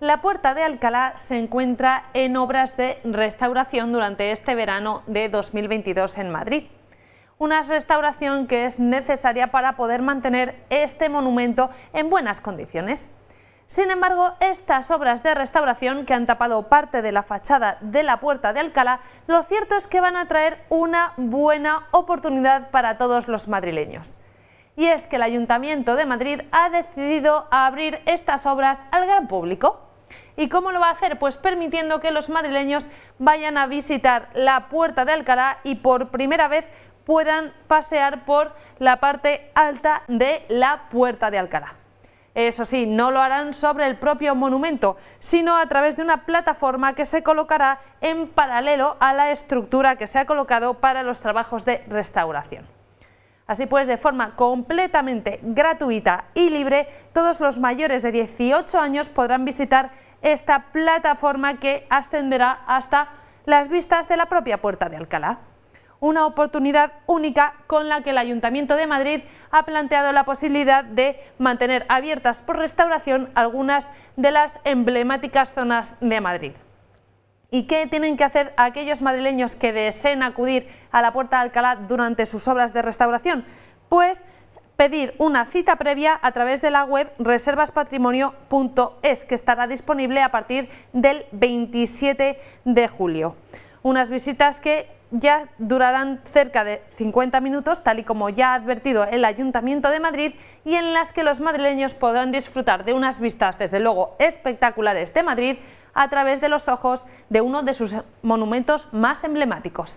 La Puerta de Alcalá se encuentra en obras de restauración durante este verano de 2022 en Madrid. Una restauración que es necesaria para poder mantener este monumento en buenas condiciones. Sin embargo, estas obras de restauración que han tapado parte de la fachada de la Puerta de Alcalá, lo cierto es que van a traer una buena oportunidad para todos los madrileños y es que el Ayuntamiento de Madrid ha decidido abrir estas obras al gran público. ¿Y cómo lo va a hacer? Pues permitiendo que los madrileños vayan a visitar la Puerta de Alcalá y por primera vez puedan pasear por la parte alta de la Puerta de Alcalá. Eso sí, no lo harán sobre el propio monumento, sino a través de una plataforma que se colocará en paralelo a la estructura que se ha colocado para los trabajos de restauración. Así pues, de forma completamente gratuita y libre, todos los mayores de 18 años podrán visitar esta plataforma que ascenderá hasta las vistas de la propia Puerta de Alcalá. Una oportunidad única con la que el Ayuntamiento de Madrid ha planteado la posibilidad de mantener abiertas por restauración algunas de las emblemáticas zonas de Madrid. ¿Y qué tienen que hacer aquellos madrileños que deseen acudir a la Puerta de Alcalá durante sus obras de restauración? Pues pedir una cita previa a través de la web reservaspatrimonio.es, que estará disponible a partir del 27 de julio unas visitas que ya durarán cerca de 50 minutos, tal y como ya ha advertido el Ayuntamiento de Madrid, y en las que los madrileños podrán disfrutar de unas vistas, desde luego, espectaculares de Madrid a través de los ojos de uno de sus monumentos más emblemáticos.